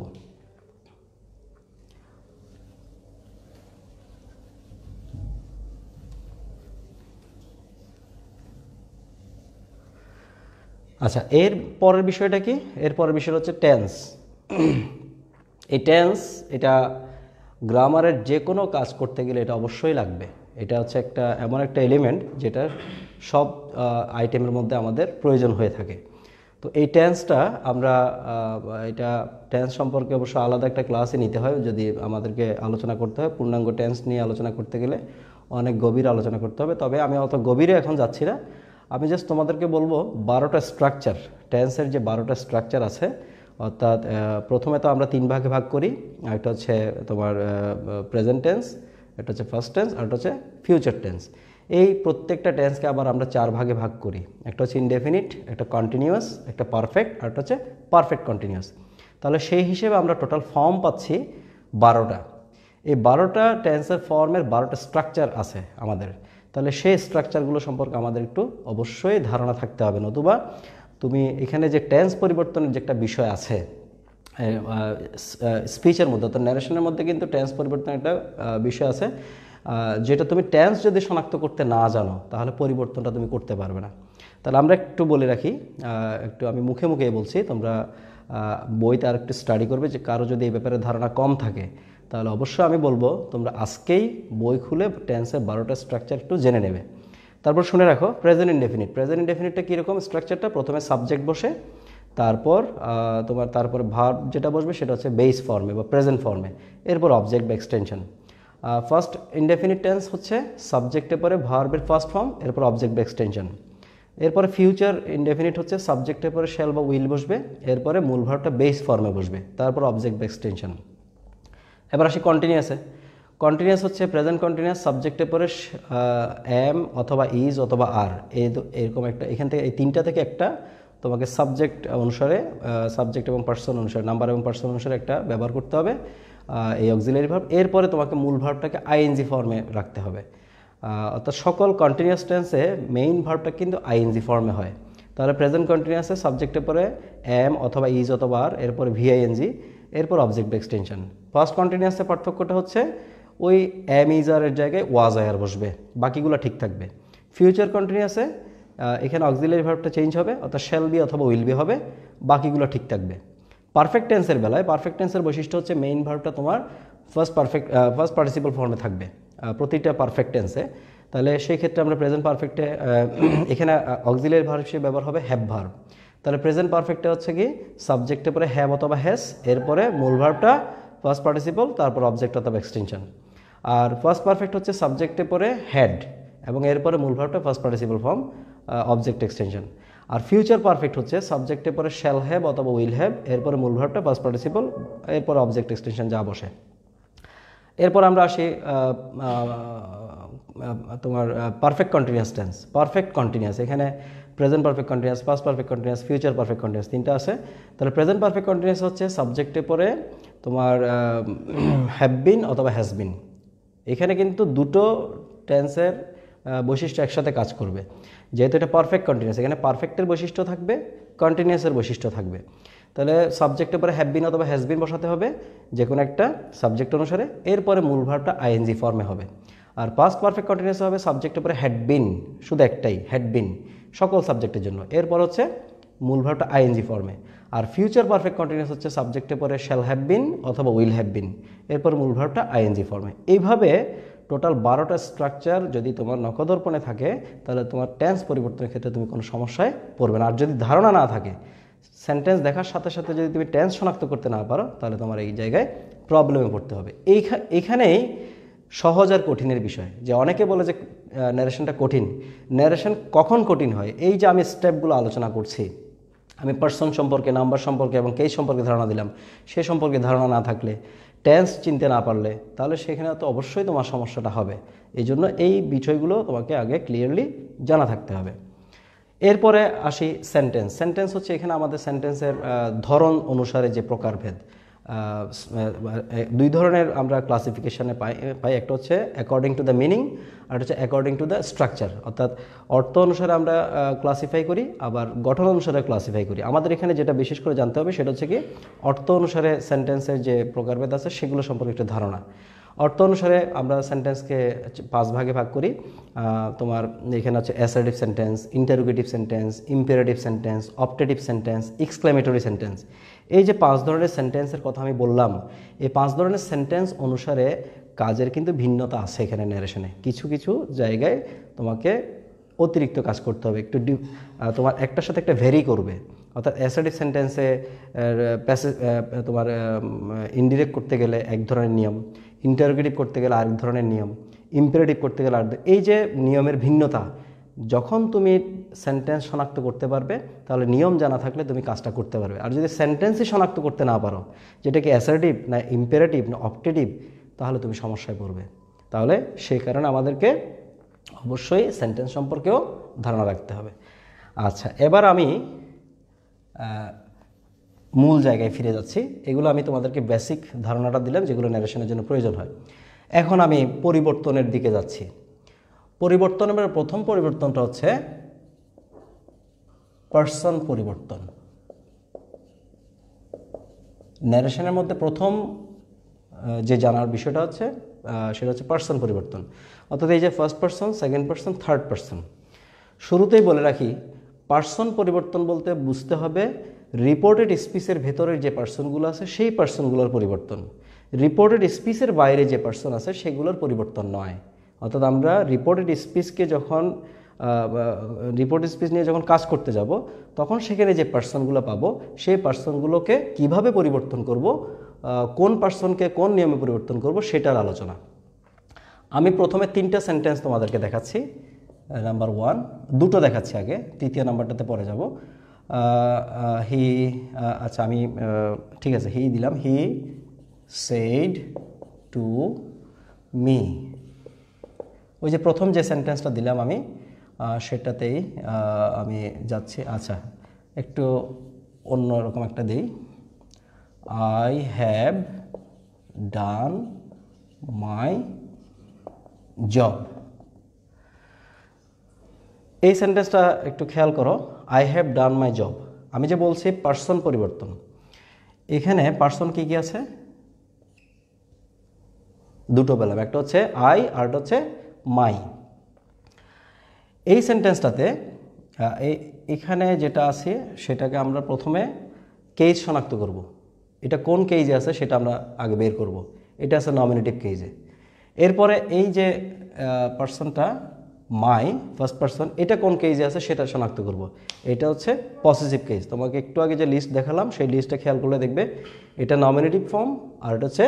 আচ্ছা এর পরের বিষয়টা কি এর পরের বিষয়টা হচ্ছে টেন্স এই টেন্স এটা গ্রামারের যে কোনো কাজ করতে গেলে এটা অবশ্যই লাগবে এটা হচ্ছে একটা এমন একটা এলিমেন্ট যেটা সব আইটেমের মধ্যে আমাদের প্রয়োজন হয়ে থাকে তো এই টেন্সটা আমরা এটা টেন্স সম্পর্কে অবশ্য আলাদা একটা ক্লাসে নিতে হয় যদি আমাদেরকে আলোচনা করতে হয় পূর্ণাঙ্গ টেন্স নিয়ে আলোচনা করতে গেলে অনেক গভীর আলোচনা করতে হবে তবে আমি অত গভীরে এখন যাচ্ছি না আমি জাস্ট তোমাদেরকে বলবো বারোটা স্ট্রাকচার টেন্সের যে বারোটা স্ট্রাকচার আছে অর্থাৎ প্রথমে তো আমরা তিন ভাগে ভাগ করি একটা হচ্ছে তোমার প্রেজেন্ট টেন্স একটা হচ্ছে ফার্স্ট টেন্স আর একটা হচ্ছে ফিউচার টেন্স এই প্রত্যেকটা টেন্সকে আবার আমরা চার ভাগে ভাগ করি একটা হচ্ছে ইনডেফিনিট একটা কন্টিনিউয়াস একটা পারফেক্ট আর একটা হচ্ছে পারফেক্ট কন্টিনিউয়াস তাহলে সেই হিসেবে আমরা টোটাল ফর্ম পাচ্ছি বারোটা এই বারোটা টেন্সের ফর্মের বারোটা স্ট্রাকচার আছে আমাদের তাহলে সেই স্ট্রাকচারগুলো সম্পর্কে আমাদের একটু অবশ্যই ধারণা থাকতে হবে নতুবা তুমি এখানে যে টেন্স পরিবর্তনের যে একটা বিষয় আছে স্পিচের মধ্যে অর্থাৎ ন্যারেশনের মধ্যে কিন্তু টেন্স পরিবর্তনের একটা বিষয় আছে যেটা তুমি টেন্স যদি শনাক্ত করতে না জানো তাহলে পরিবর্তনটা তুমি করতে পারবে না তাহলে আমরা একটু বলে রাখি একটু আমি মুখে মুখে বলছি তোমরা বইতে আর একটু স্টাডি করবে যে কারো যদি এই ব্যাপারে ধারণা কম থাকে তাহলে অবশ্যই আমি বলবো তোমরা আজকেই বই খুলে টেন্সের বারোটা স্ট্রাকচার একটু জেনে নেবে তারপর শুনে রাখো প্রেজেন্ট ইনডেফিনিট প্রেজেন্ট ইনডেফিনিটটা কীরকম স্ট্রাকচারটা প্রথমে সাবজেক্ট বসে তারপর তোমার তারপর ভার্ব যেটা বসবে সেটা হচ্ছে বেস ফর্মে বা প্রেজেন্ট ফর্মে এরপর অবজেক্ট বা এক্সটেনশন ফার্স্ট ইনডেফিনিট টেন্স হচ্ছে সাবজেক্টের পরে ভার্বের ফার্স্ট ফর্ম এরপর অবজেক্ট বা এক্সটেনশন এরপরে ফিউচার ইনডেফিনিট হচ্ছে সাবজেক্টের পরে শেল বা উইল বসবে এরপরে মূল ভার্বটা বেস ফর্মে বসবে তারপর অবজেক্ট বা এক্সটেনশন এবার আসি কন্টিনিউ আছে কন্টিনিউয়াস হচ্ছে প্রেজেন্ট কন্টিনিউয়াস সাবজেক্টের পরে এম অথবা ইজ অথবা আর এই এরকম একটা এখান থেকে এই তিনটা থেকে একটা তোমাকে সাবজেক্ট অনুসারে সাবজেক্ট এবং পার্সন অনুসারে নাম্বার এবং পার্সন অনুসারে একটা ব্যবহার করতে হবে এই অক্সিলারি ভার্ব এরপরে তোমাকে মূল ভার্বটাকে আইএনজি ফর্মে রাখতে হবে অর্থাৎ সকল কন্টিনিউয়াস টেন্সে মেইন ভার্বটা কিন্তু আইএনজি ফর্মে হয় তাহলে প্রেজেন্ট কন্টিনিউয়াসে সাবজেক্টের পরে এম অথবা ইজ অথবা আর এরপরে ভিআইএনজি এরপর অবজেক্ট এক্সটেনশন ফার্স্ট কন্টিনিউয়াসে পার্থক্যটা হচ্ছে ওই এম ইজারের জায়গায় ওয়াজ আয়ার বসবে বাকিগুলো ঠিক থাকবে ফিউচার কন্টিনিউসে এখানে অক্সিলারি ভার্বটা চেঞ্জ হবে অর্থাৎ শেল বি অথবা উইল বি হবে বাকিগুলো ঠিক থাকবে পারফেক্ট টেন্সের বেলায় পারফেক্ট টেন্সের বৈশিষ্ট্য হচ্ছে মেইন ভার্বটা তোমার ফার্স্ট পারফেক্ট ফার্স্ট পার্টিসিপাল ফর্মে থাকবে প্রতিটা পারফেক্ট টেন্সে তাহলে সেই ক্ষেত্রে আমরা প্রেজেন্ট পারফেক্টে এখানে অক্সিলারি ভার্ব হিসেবে ব্যবহার হবে হ্যাভ ভার্ব তাহলে প্রেজেন্ট পারফেক্টে হচ্ছে কি সাবজেক্টের পরে হ্যাভ অথবা হ্যাস এরপরে মূল ভার্বটা ফার্স্ট পার্টিসিপল তারপর অবজেক্ট অথবা এক্সটেনশন আর ফার্স্ট পারফেক্ট হচ্ছে সাবজেক্টে পরে হ্যাড এবং এরপরে মূল ভাবটা first participle form object extension আর ফিউচার পারফেক্ট হচ্ছে সাবজেক্টে পরে শ্যাল হ্যাব অথবা উইল হ্যাব এরপরে মূল ভাবটা ফার্স্ট পার্টিসিপল এরপরে অবজেক্ট এক্সটেনশন যা বসে এরপর আমরা আসি তোমার perfect continuous tense perfect continuous এখানে present perfect continuous first perfect continuous future perfect continuous তিনটা আছে তাহলে প্রেজেন্ট পারফেক্ট কন্টিনিউয়াস হচ্ছে সাবজেক্টে পরে তোমার হ্যাভ বিন অথবা হ্যাজ বিন এখানে কিন্তু দুটো টেন্সের বৈশিষ্ট্য একসাথে কাজ করবে যেহেতু এটা পারফেক্ট কন্টিনিউস এখানে পারফেক্টের বৈশিষ্ট্য থাকবে কন্টিনিউসের বৈশিষ্ট্য থাকবে তাহলে সাবজেক্টের পরে হ্যাভ বিন অথবা হ্যাজ বিন বসাতে হবে যে কোনো একটা সাবজেক্ট অনুসারে এরপরে মূল ভাবটা আইএনজি ফর্মে হবে আর পাস্ট পারফেক্ট কন্টিনিউস হবে সাবজেক্টের পরে হ্যাড বিন শুধু একটাই হ্যাড বিন সকল সাবজেক্টের জন্য এরপর হচ্ছে মূল ভাবটা আইএনজি ফর্মে আর ফিউচার পারফেক্ট কন্টিনিউস হচ্ছে সাবজেক্টে পরে শ্যাল হ্যাভ বিন অথবা উইল হ্যাভ বিন এরপর মূল ভার্বটা আইএনজি ফর্মে এইভাবে টোটাল বারোটা স্ট্রাকচার যদি তোমার নকদর্পণে থাকে তাহলে তোমার টেন্স পরিবর্তনের ক্ষেত্রে তুমি কোনো সমস্যায় পড়বে না আর যদি ধারণা না থাকে সেন্টেন্স দেখার সাথে সাথে যদি তুমি টেন্স শনাক্ত করতে না পারো তাহলে তোমার এই জায়গায় প্রবলেমে পড়তে হবে এই এখানেই সহজ আর কঠিনের বিষয় যে অনেকে বলে যে ন্যারেশনটা কঠিন ন্যারেশন কখন কঠিন হয় এই যে আমি স্টেপগুলো আলোচনা করছি আমি পার্সন সম্পর্কে নাম্বার সম্পর্কে এবং কেস সম্পর্কে ধারণা দিলাম সে সম্পর্কে ধারণা না থাকলে টেন্স চিনতে না পারলে তাহলে সেখানে তো অবশ্যই তোমার সমস্যাটা হবে এই জন্য এই বিষয়গুলো তোমাকে আগে ক্লিয়ারলি জানা থাকতে হবে এরপরে আসি সেন্টেন্স সেন্টেন্স হচ্ছে এখানে আমাদের সেন্টেন্সের ধরন অনুসারে যে প্রকারভেদ দুই ধরনের আমরা ক্লাসিফিকেশানে পাই পাই একটা হচ্ছে অ্যাকর্ডিং টু দ্য মিনিং আর হচ্ছে অ্যাকর্ডিং টু দ্য স্ট্রাকচার অর্থাৎ অর্থ অনুসারে আমরা ক্লাসিফাই করি আবার গঠন অনুসারে ক্লাসিফাই করি আমাদের এখানে যেটা বিশেষ করে জানতে হবে সেটা হচ্ছে কি অর্থ অনুসারে সেন্টেন্সের যে প্রকারভেদ আছে সেগুলো সম্পর্কে একটা ধারণা অর্থ অনুসারে আমরা সেন্টেন্সকে পাঁচ ভাগে ভাগ করি তোমার এখানে হচ্ছে assertive sentence interrogative sentence imperative sentence optative sentence exclamatory sentence এই যে পাঁচ ধরনের সেন্টেন্সের কথা আমি বললাম এই পাঁচ ধরনের সেন্টেন্স অনুসারে কাজের কিন্তু ভিন্নতা আছে এখানে ন্যারেশনে কিছু কিছু জায়গায় তোমাকে অতিরিক্ত কাজ করতে হবে একটু তোমার একটার সাথে একটা ভেরি করবে অর্থাৎ অ্যাসারেটিভ সেন্টেন্সে প্যাসে তোমার ইনডিরেক্ট করতে গেলে এক ধরনের নিয়ম ইন্টারোগেটিভ করতে গেলে আরেক ধরনের নিয়ম ইম্পারেটিভ করতে গেলে আর এই যে নিয়মের ভিন্নতা যখন তুমি সেন্টেন্স শনাক্ত করতে পারবে তাহলে নিয়ম জানা থাকলে তুমি কাজটা করতে পারবে আর যদি সেন্টেন্সই শনাক্ত করতে না পারো যেটা কি অ্যাসারেটিভ না ইম্পেরেটিভ না অপটেটিভ তাহলে তুমি সমস্যায় পড়বে তাহলে সেই কারণে আমাদেরকে অবশ্যই সেন্টেন্স সম্পর্কেও ধারণা রাখতে হবে আচ্ছা এবার আমি মূল জায়গায় ফিরে যাচ্ছি এগুলো আমি তোমাদেরকে বেসিক ধারণাটা দিলাম যেগুলো ন্যারেশনের জন্য প্রয়োজন হয় এখন আমি পরিবর্তনের দিকে যাচ্ছি পরিবর্তনের প্রথম পরিবর্তনটা হচ্ছে পার্সন পরিবর্তন ন্যারেশনের মধ্যে প্রথম যে জানার বিষয়টা হচ্ছে সেটা হচ্ছে পার্সন পরিবর্তন অর্থাৎ এই যে first person second person third person শুরুতেই বলে রাখি পার্সন পরিবর্তন বলতে বুঝতে হবে রিপোর্টেড স্পিচের ভেতরের যে পার্সনগুলো আছে সেই পার্সনগুলোর পরিবর্তন রিপোর্টেড স্পিচের বাইরে যে পার্সন আছে সেগুলোর পরিবর্তন নয় অর্থাৎ আমরা রিপোর্টেড স্পিচকে যখন রিপোর্ট স্পিচ নিয়ে যখন কাজ করতে যাব তখন সেখানে যে পার্সনগুলো পাবো সেই পার্সনগুলোকে কিভাবে পরিবর্তন করব কোন পার্সনকে কোন নিয়মে পরিবর্তন করব সেটার আলোচনা আমি প্রথমে তিনটা সেন্টেন্স তোমাদেরকে দেখাচ্ছি নাম্বার ওয়ান দুটো দেখাচ্ছি আগে তৃতীয় নাম্বারটাতে পরে যাব হি আচ্ছা আমি ঠিক আছে হি দিলাম হি সেড টু মি ওই যে প্রথম যে সেন্টেন্সটা দিলাম আমি সেটাতেই আমি যাচ্ছি আচ্ছা একটু অন্য রকম একটা দিই I have done my job এই সেন্টেন্সটা একটু খেয়াল করো I have done my job আমি যে বলছি পার্সন পরিবর্তন এখানে পার্সন কি কি আছে দুটো বেলাম একটা হচ্ছে আই আরটা হচ্ছে মাই এই সেন্টেন্সটাতে এখানে যেটা আছে সেটাকে আমরা প্রথমে কেজ শনাক্ত করব। এটা কোন কেজে আছে সেটা আমরা আগে বের করব। এটা আছে নমিনেটিভ কেজে এরপরে এই যে পার্সনটা মাই ফার্স্ট পার্সন এটা কোন কেজে আছে সেটা শনাক্ত করব। এটা হচ্ছে পসেসিভ কেজ তোমাকে একটু আগে যে লিস্ট দেখালাম সেই লিস্টটা খেয়াল করলে দেখবে এটা নমিনেটিভ ফর্ম আর এটা হচ্ছে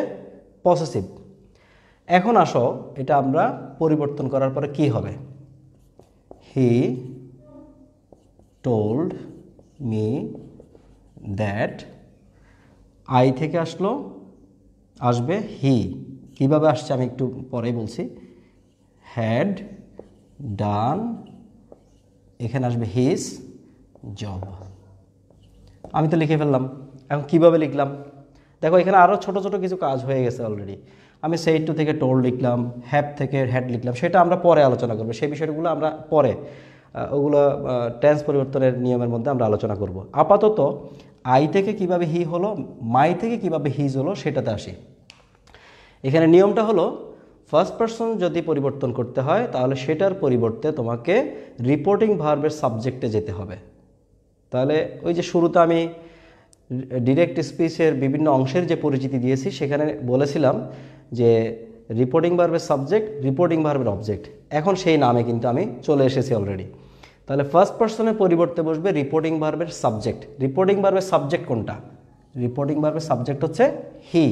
পসেসিভ এখন আসো এটা আমরা পরিবর্তন করার পরে কি হবে he told me that I থেকে আসলো আসবে হি কিভাবে আসছে আমি একটু পরে বলছি হ্যাড ডান এখানে আসবে হিজ জব আমি তো লিখে ফেললাম এখন কিভাবে লিখলাম দেখো এখানে আরও ছোট ছোট কিছু কাজ হয়ে গেছে অলরেডি আমি সেই টু থেকে টোল লিখলাম হ্যাপ থেকে হ্যাড লিখলাম সেটা আমরা পরে আলোচনা করবো সেই বিষয়গুলো আমরা পরে ওগুলো ট্যান্স পরিবর্তনের নিয়মের মধ্যে আমরা আলোচনা করব। আপাতত আই থেকে কিভাবে হি হলো মাই থেকে কিভাবে হিজ হলো সেটাতে আসি এখানে নিয়মটা হলো ফার্স্ট পার্সন যদি পরিবর্তন করতে হয় তাহলে সেটার পরিবর্তে তোমাকে রিপোর্টিং ভার্বের সাবজেক্টে যেতে হবে তাহলে ওই যে শুরুতে আমি ডিরেক্ট স্পিচের বিভিন্ন অংশের যে পরিচিতি দিয়েছি সেখানে বলেছিলাম যে রিপোর্টিং ভার্বের সাবজেক্ট রিপোর্টিং ভার্বের অবজেক্ট এখন সেই নামে কিন্তু আমি চলে এসেছি অলরেডি তাহলে ফার্স্ট পার্সনের পরিবর্তে বসবে রিপোর্টিং ভার্বের সাবজেক্ট রিপোর্টিং ভার্বের সাবজেক্ট কোনটা রিপোর্টিং ভার্বের সাবজেক্ট হচ্ছে হি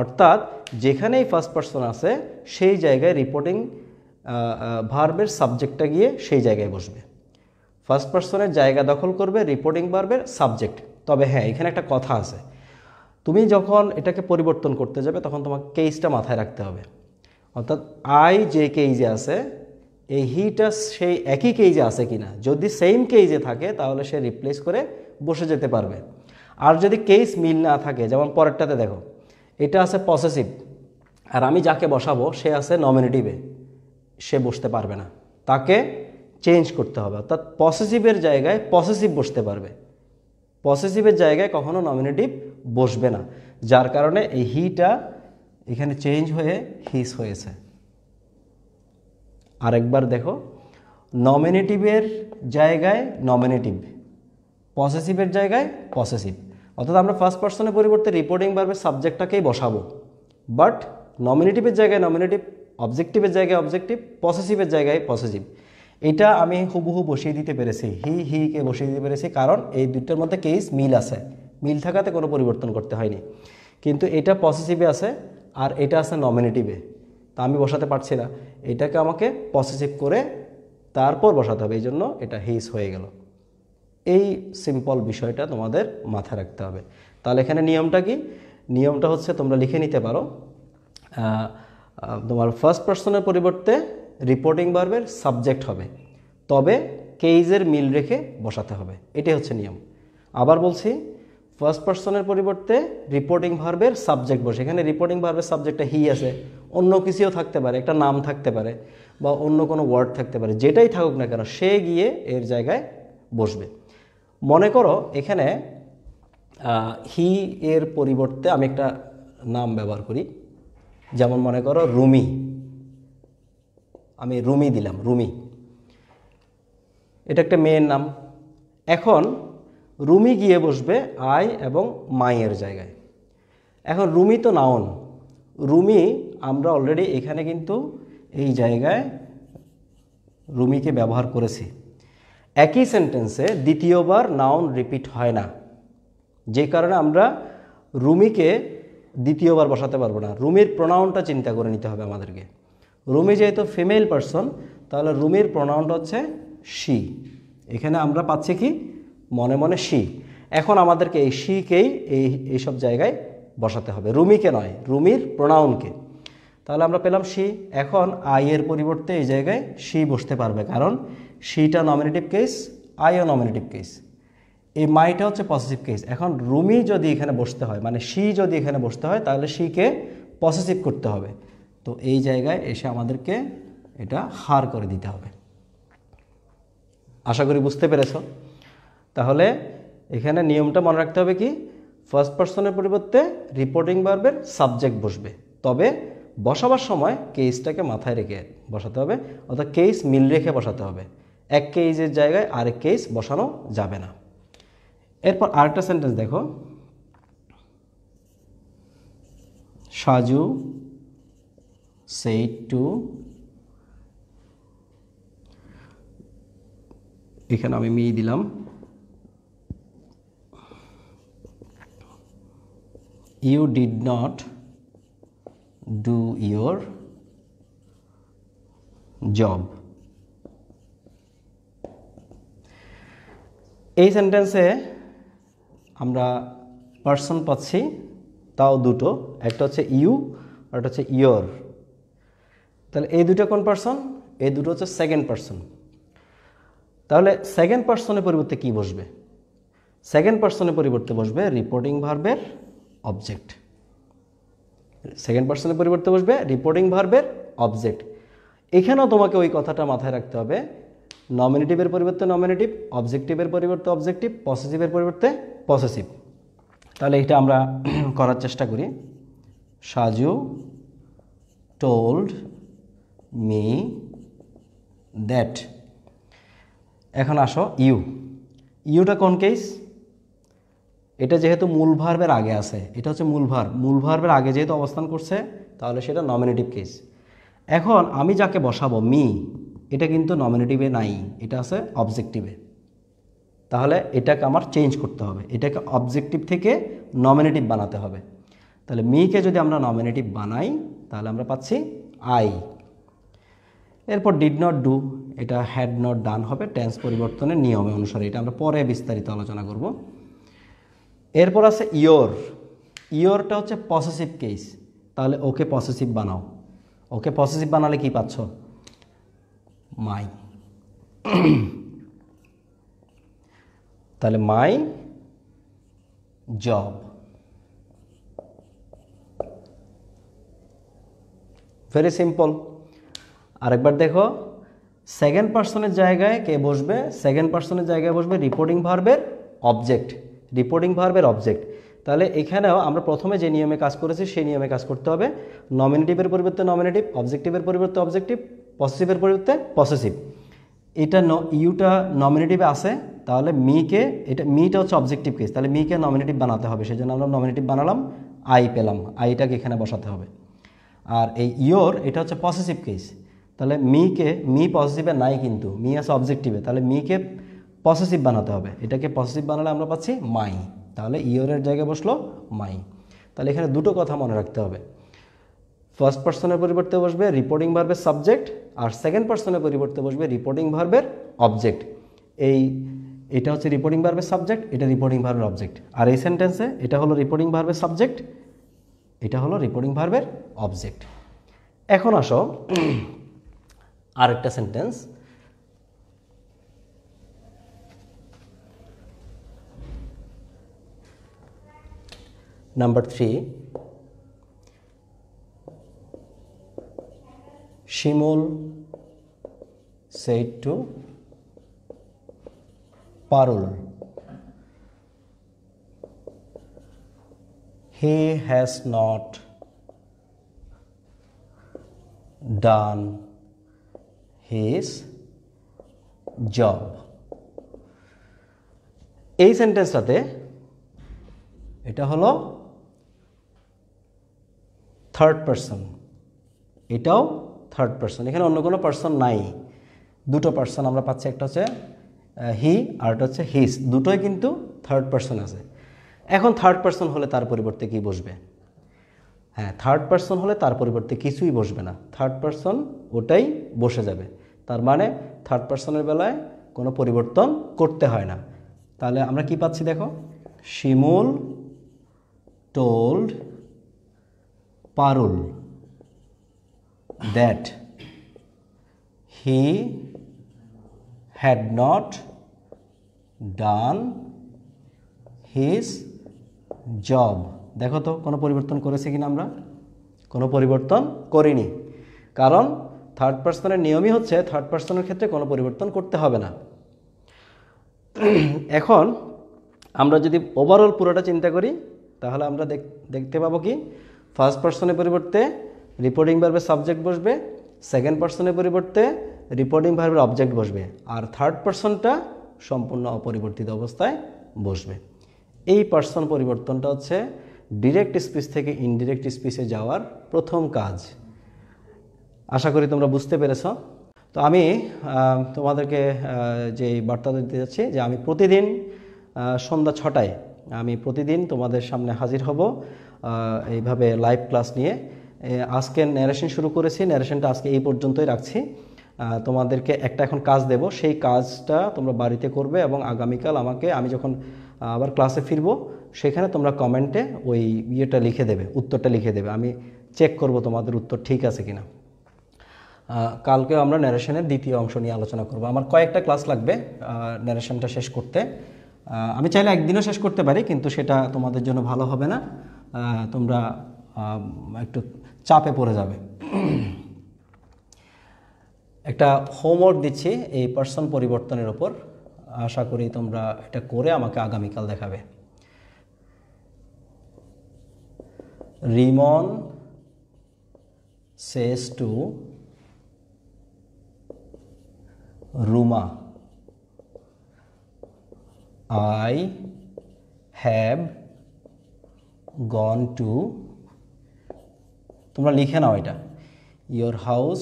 অর্থাৎ যেখানেই ফার্স্ট পার্সন আছে সেই জায়গায় রিপোর্টিং ভার্বের সাবজেক্টটা গিয়ে সেই জায়গায় বসবে ফার্স্ট পার্সনের জায়গা দখল করবে রিপোর্টিং ভার্বের সাবজেক্ট তবে হ্যাঁ এখানে একটা কথা আছে তুমি যখন এটাকে পরিবর্তন করতে যাবে তখন তোমাকে কেইসটা মাথায় রাখতে হবে অর্থাৎ আই যে কেইজে আছে এই হিটা সেই একই কেইজে আছে কি না যদি সেম কেইজে থাকে তাহলে সে রিপ্লেস করে বসে যেতে পারবে আর যদি কেইস মিল না থাকে যেমন পরেরটাতে দেখো এটা আছে পসেসিভ আর আমি যাকে বসাবো সে আছে নমিনেটিভে সে বসতে পারবে না তাকে চেঞ্জ করতে হবে অর্থাৎ পসেসিভের জায়গায় পসেসিভ বসতে পারবে পসেসিভের জায়গায় কখনো নমিনেটিভ বসবে না যার কারণে এই হিটা এখানে চেঞ্জ হয়ে হিস হয়েছে আরেকবার দেখো নমিনেটিভের জায়গায় নমিনেটিভ পসেসিভের জায়গায় পসেসিভ অর্থাৎ আমরা ফার্স্ট পার্সনের পরিবর্তে রিপোর্টিং বার্বের সাবজেক্টটাকেই বসাবো বাট নমিনেটিভের জায়গায় নমিনেটিভ অবজেক্টিভের জায়গায় অবজেক্টিভ পসেসিভের জায়গায় পসেসিভ এটা আমি হুবহু বসিয়ে দিতে পেরেছি হি হিকে বসিয়ে দিতে পেরেছি কারণ এই দুইটার মধ্যে কেস মিল আছে মিল থাকাতে কোনো পরিবর্তন করতে হয়নি কিন্তু এটা পসেসিভে আছে আর এটা আছে নমিনেটিভে তা আমি বসাতে পারছি না এটাকে আমাকে পসেসিভ করে তারপর বসাতে হবে এই জন্য এটা হিস হয়ে গেল এই সিম্পল বিষয়টা তোমাদের মাথায় রাখতে হবে তাহলে এখানে নিয়মটা কি নিয়মটা হচ্ছে তোমরা লিখে নিতে পারো তোমার ফার্স্ট পার্সনের পরিবর্তে রিপোর্টিং বার্বের সাবজেক্ট হবে তবে কেইজের মিল রেখে বসাতে হবে এটাই হচ্ছে নিয়ম আবার বলছি ফার্স্ট পার্সনের পরিবর্তে রিপোর্টিং ভার্বের সাবজেক্ট বসে এখানে রিপোর্টিং ভার্বের সাবজেক্টটা হি আছে অন্য কিছুও থাকতে পারে একটা নাম থাকতে পারে বা অন্য কোনো ওয়ার্ড থাকতে পারে যেটাই থাকুক না কেন সে গিয়ে এর জায়গায় বসবে মনে করো এখানে হি এর পরিবর্তে আমি একটা নাম ব্যবহার করি যেমন মনে করো রুমি আমি রুমি দিলাম রুমি এটা একটা মেয়ের নাম এখন রুমি গিয়ে বসবে আই এবং মায়ের জায়গায় এখন রুমি তো নাওন রুমি আমরা অলরেডি এখানে কিন্তু এই জায়গায় রুমিকে ব্যবহার করেছি একই সেন্টেন্সে দ্বিতীয়বার নাউন রিপিট হয় না যে কারণে আমরা রুমিকে দ্বিতীয়বার বসাতে পারবো না রুমির প্রোনাউনটা চিন্তা করে নিতে হবে আমাদেরকে রুমি যেহেতু ফিমেল পারসন তাহলে রুমির প্রোনাউনটা হচ্ছে শি এখানে আমরা পাচ্ছি কি মনে মনে শি এখন আমাদেরকে এই শিকেই এই এইসব জায়গায় বসাতে হবে রুমিকে নয় রুমির প্রোনাউনকে তাহলে আমরা পেলাম শি এখন আই এর পরিবর্তে এই জায়গায় শি বসতে পারবে কারণ সিটা নমিনেটিভ কেস আইও নমিনেটিভ কেস এই মাইটা হচ্ছে পসেসিভ কেস এখন রুমি যদি এখানে বসতে হয় মানে সি যদি এখানে বসতে হয় তাহলে সিকে পসেসিভ করতে হবে তো এই জায়গায় এসে আমাদেরকে এটা হার করে দিতে হবে আশা করি বুঝতে পেরেছ তাহলে এখানে নিয়মটা মনে রাখতে হবে কি ফার্স্ট পার্সনের পরিবর্তে রিপোর্টিং বার্বের সাবজেক্ট বসবে তবে বসাবার সময় কেসটাকে মাথায় রেখে বসাতে হবে অর্থাৎ কেস মিল রেখে বসাতে হবে এক কেইজের জায়গায় আরেক কেজ বসানো যাবে না এরপর আরেকটা সেন্টেন্স দেখো সাজু সেই টু এখানে আমি মি দিলাম you did not do your job এই সেন্টেন্সে আমরা পার্সন পাচ্ছি তাও দুটো একটা হচ্ছে ইউ আর একটা হচ্ছে ইয়র তাহলে এই দুটো কোন পার্সন এই দুটো হচ্ছে সেকেন্ড পার্সন তাহলে সেকেন্ড পার্সনের পরিবর্তে কি বসবে সেকেন্ড পার্সনের পরিবর্তে বসবে রিপোর্টিং ভার্বের অবজেক্ট সেকেন্ড পার্সনের পরিবর্তে বসবে রিপোর্টিং ভার্বের অবজেক্ট এখানেও তোমাকে ওই কথাটা মাথায় রাখতে হবে নমিনেটিভের পরিবর্তে নমিনেটিভ অবজেক্টিভের পরিবর্তে অবজেক্টিভ পসেসিভের পরিবর্তে পসেসিভ তাহলে এটা আমরা করার চেষ্টা করি সাজু টোল্ড মি দ্যাট এখন আসো ইউ ইউটা কোন কেস এটা যেহেতু মূল ভার্বের আগে আছে এটা হচ্ছে মূল ভার্ব মূল ভার্বের আগে যেহেতু অবস্থান করছে তাহলে সেটা নমিনেটিভ কেস এখন আমি যাকে বসাবো মি এটা কিন্তু নমিনেটিভে নাই এটা আছে অবজেক্টিভে তাহলে এটাকে আমার চেঞ্জ করতে হবে এটাকে অবজেক্টিভ থেকে নমিনেটিভ বানাতে হবে তাহলে মিকে যদি আমরা নমিনেটিভ বানাই তাহলে আমরা পাচ্ছি আই এরপর ডিড নট ডু এটা হ্যাড নট ডান হবে টেন্স পরিবর্তনের নিয়মে অনুসারে এটা আমরা পরে বিস্তারিত আলোচনা করব এরপর আছে ইয়োর ইয়োরটা হচ্ছে পসেসিভ কেস তাহলে ওকে পসেসিভ বানাও ওকে পসেসিভ বানালে কি পাচ্ছ মাই তাহলে মাই জব ভেরি সিম্পল আরেকবার দেখো সেকেন্ড পার্সনের জায়গায় কে বসবে সেকেন্ড পার্সনের জায়গায় বসবে রিপোর্টিং ভার্বের অবজেক্ট রিপোর্টিং ভার্বের অবজেক্ট তাহলে এখানেও আমরা প্রথমে যে নিয়মে কাজ করেছি সেই নিয়মে কাজ করতে হবে নমিনেটিভের পরিবর্তে নমিনেটিভ অবজেক্টিভের পরিবর্তে অবজেক্টিভ পসেসিভের পরিবর্তে পসেসিভ এটা ইউটা নমিনেটিভে আছে তাহলে মিকে এটা মিটা হচ্ছে অবজেক্টিভ কেস তাহলে মিকে নমিনেটিভ বানাতে হবে সেই জন্য আমরা নমিনেটিভ বানালাম আই পেলাম আইটাকে এখানে বসাতে হবে আর এই ইয়োর এটা হচ্ছে পসেসিভ কেস তাহলে মিকে মি পসেসিভে নাই কিন্তু মি আছে অবজেক্টিভে তাহলে মিকে পসেসিভ বানাতে হবে এটাকে পসেসিভ বানালে আমরা পাচ্ছি মাই তাহলে ইয়োরের জায়গায় বসলো মাই তাহলে এখানে দুটো কথা মনে রাখতে হবে ফার্স্ট পার্সনের পরিবর্তে বসবে রিপোর্টিং ভার্বের সাবজেক্ট আর সেকেন্ড পার্সনের পরিবর্তে বসবে রিপোর্টিং ভার্বের অবজেক্ট এই এটা হচ্ছে রিপোর্টিং ভার্বের সাবজেক্ট এটা রিপোর্টিং ভার্বের অবজেক্ট আর এই সেন্টেন্সে এটা হলো রিপোর্টিং ভার্বের সাবজেক্ট এটা হলো রিপোর্টিং ভার্বের অবজেক্ট এখন আসো আরেকটা sentence number three Shimul said to Parul, he has not done his job. এই সেন্টেন্সটাতে এটা হলো থার্ড পারসন এটাও থার্ড পার্সন এখানে অন্য কোনো পার্সন নাই দুটো পার্সন আমরা পাচ্ছি একটা হচ্ছে হি আর একটা হচ্ছে হিস দুটোই কিন্তু থার্ড পার্সন আছে এখন থার্ড পার্সন হলে তার পরিবর্তে কি বসবে হ্যাঁ থার্ড পার্সন হলে তার পরিবর্তে কিছুই বসবে না থার্ড পার্সন ওটাই বসে যাবে তার মানে থার্ড পার্সনের বেলায় কোনো পরিবর্তন করতে হয় না তাহলে আমরা কি পাচ্ছি দেখো Shimul told Parul that he had not done his job দেখো তো কোনো পরিবর্তন করেছি কিনা আমরা কোনো পরিবর্তন করিনি কারণ থার্ড পার্সনের নিয়মই হচ্ছে থার্ড পার্সনের ক্ষেত্রে কোনো পরিবর্তন করতে হবে না এখন আমরা যদি ওভারঅল পুরোটা চিন্তা করি তাহলে আমরা দেখতে পাবো কি ফার্স্ট পার্সনের পরিবর্তে রিপোর্টিং ভার্ভের সাবজেক্ট বসবে সেকেন্ড পার্সনের পরিবর্তে রিপোর্টিং ভার্বের অবজেক্ট বসবে আর থার্ড পার্সনটা সম্পূর্ণ অপরিবর্তিত অবস্থায় বসবে এই পার্সন পরিবর্তনটা হচ্ছে ডিরেক্ট স্পিচ থেকে ইনডিরেক্ট স্পিচে যাওয়ার প্রথম কাজ আশা করি তোমরা বুঝতে পেরেছ তো আমি তোমাদেরকে যে বার্তা দিতে যাচ্ছি যে আমি প্রতিদিন সন্ধ্যা ছটায় আমি প্রতিদিন তোমাদের সামনে হাজির হব এইভাবে লাইভ ক্লাস নিয়ে আজকে ন্যারেশন শুরু করেছি ন্যারেশনটা আজকে এই পর্যন্তই রাখছি তোমাদেরকে একটা এখন কাজ দেব সেই কাজটা তোমরা বাড়িতে করবে এবং আগামীকাল আমাকে আমি যখন আবার ক্লাসে ফিরব সেখানে তোমরা কমেন্টে ওই ইয়েটা লিখে দেবে উত্তরটা লিখে দেবে আমি চেক করব তোমাদের উত্তর ঠিক আছে কিনা কালকে আমরা ন্যারেশনের দ্বিতীয় অংশ নিয়ে আলোচনা করব আমার কয়েকটা ক্লাস লাগবে ন্যারেশনটা শেষ করতে আমি চাইলে একদিনও শেষ করতে পারি কিন্তু সেটা তোমাদের জন্য ভালো হবে না তোমরা একটু চাপে পড়ে যাবে একটা হোমওয়ার্ক দিচ্ছি এই পার্সন পরিবর্তনের ওপর আশা করি তোমরা এটা করে আমাকে আগামীকাল দেখাবে Rimon says to Ruma I have gone to তোমরা লিখে নাও এটা your house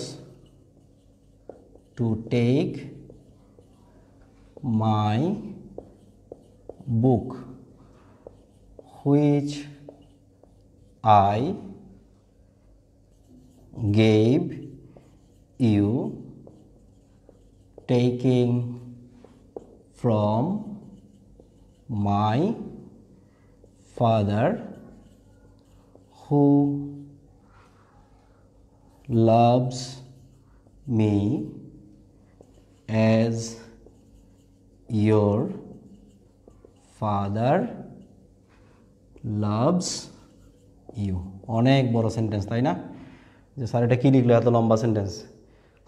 to take my book which I gave you taking from my father who loves me as your father loves you অনেক বড় সেন্টেন্স তাই না যে স্যার এটা কী লিখলো এত লম্বা সেন্টেন্স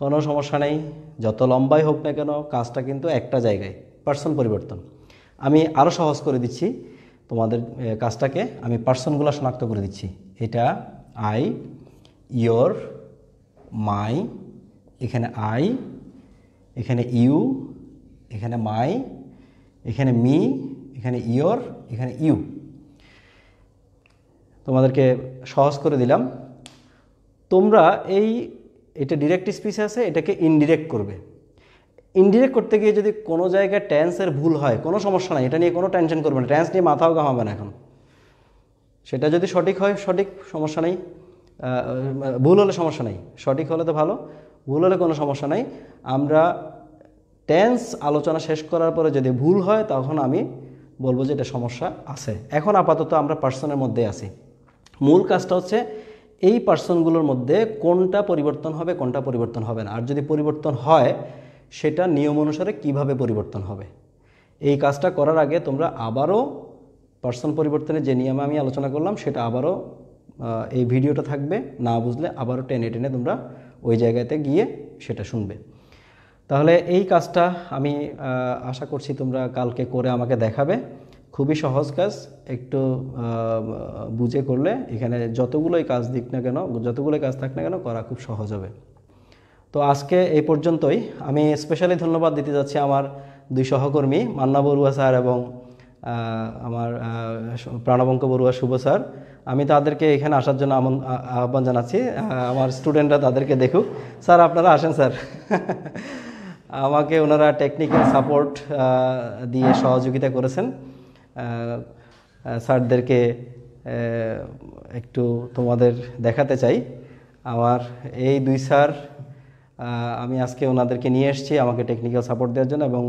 কোনো সমস্যা নেই যত লম্বাই হোক না কেন কাজটা কিন্তু একটা জায়গায় পার্সন পরিবর্তন আমি আরও সহজ করে দিচ্ছি তোমাদের কাজটাকে আমি পার্সনগুলো শনাক্ত করে দিচ্ছি এটা আই ইয়োর মাই এখানে আই এখানে ইউ এখানে মাই এখানে মি এখানে ইয়র এখানে ইউ তোমাদেরকে সহজ করে দিলাম তোমরা এই এটা ডিরেক্ট স্পিচ আছে এটাকে ইনডিরেক্ট করবে ইনডিরেক্ট করতে গিয়ে যদি কোনো জায়গায় ট্যান্সের ভুল হয় কোনো সমস্যা নাই এটা নিয়ে কোনো টেনশন করবে না ট্যান্স নিয়ে মাথাও ঘামাবে না এখন সেটা যদি সঠিক হয় সঠিক সমস্যা নেই ভুল হলে সমস্যা নেই সঠিক হলে তো ভালো ভুল হলে কোনো সমস্যা নাই আমরা টেন্স আলোচনা শেষ করার পরে যদি ভুল হয় তখন আমি বলবো যে এটা সমস্যা আছে এখন আপাতত আমরা পার্সনের মধ্যে আছি মূল কাজটা হচ্ছে এই পার্সনগুলোর মধ্যে কোনটা পরিবর্তন হবে কোনটা পরিবর্তন হবে না আর যদি পরিবর্তন হয় সেটা নিয়ম অনুসারে কিভাবে পরিবর্তন হবে এই কাজটা করার আগে তোমরা আবারও পার্সন পরিবর্তনের যে নিয়মে আমি আলোচনা করলাম সেটা আবারও এই ভিডিওটা থাকবে না বুঝলে আবারও টেনে টেনে তোমরা ওই জায়গাতে গিয়ে সেটা শুনবে তাহলে এই কাজটা আমি আশা করছি তোমরা কালকে করে আমাকে দেখাবে খুবই সহজ কাজ একটু বুঝে করলে এখানে যতগুলোই কাজ দিক না কেন যতগুলোই কাজ থাক না কেন করা খুব সহজ হবে তো আজকে এই পর্যন্তই আমি স্পেশালি ধন্যবাদ দিতে যাচ্ছি আমার দুই সহকর্মী মান্না বড়ুয়া স্যার এবং আমার প্রাণবঙ্ক বড়ুয়া শুভ স্যার আমি তাদেরকে এখানে আসার জন্য আহ্বান জানাচ্ছি আমার স্টুডেন্টরা তাদেরকে দেখুক স্যার আপনারা আসেন স্যার আমাকে ওনারা টেকনিক্যাল সাপোর্ট দিয়ে সহযোগিতা করেছেন স্যারদেরকে একটু তোমাদের দেখাতে চাই আমার এই দুই স্যার আমি আজকে ওনাদেরকে নিয়ে এসেছি আমাকে টেকনিক্যাল সাপোর্ট দেওয়ার জন্য এবং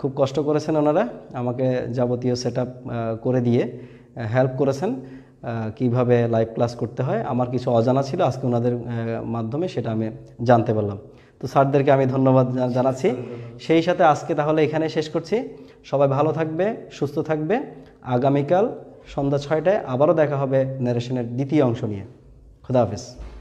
খুব কষ্ট করেছেন ওনারা আমাকে যাবতীয় সেট করে দিয়ে হেল্প করেছেন কিভাবে লাইভ ক্লাস করতে হয় আমার কিছু অজানা ছিল আজকে ওনাদের মাধ্যমে সেটা আমি জানতে পারলাম তো স্যারদেরকে আমি ধন্যবাদ জানাচ্ছি সেই সাথে আজকে তাহলে এখানে শেষ করছি সবাই ভালো থাকবে সুস্থ থাকবে আগামীকাল সন্ধ্যা ছয়টায় আবারও দেখা হবে ন্যারেশনের দ্বিতীয় অংশ নিয়ে খুদা হাফিজ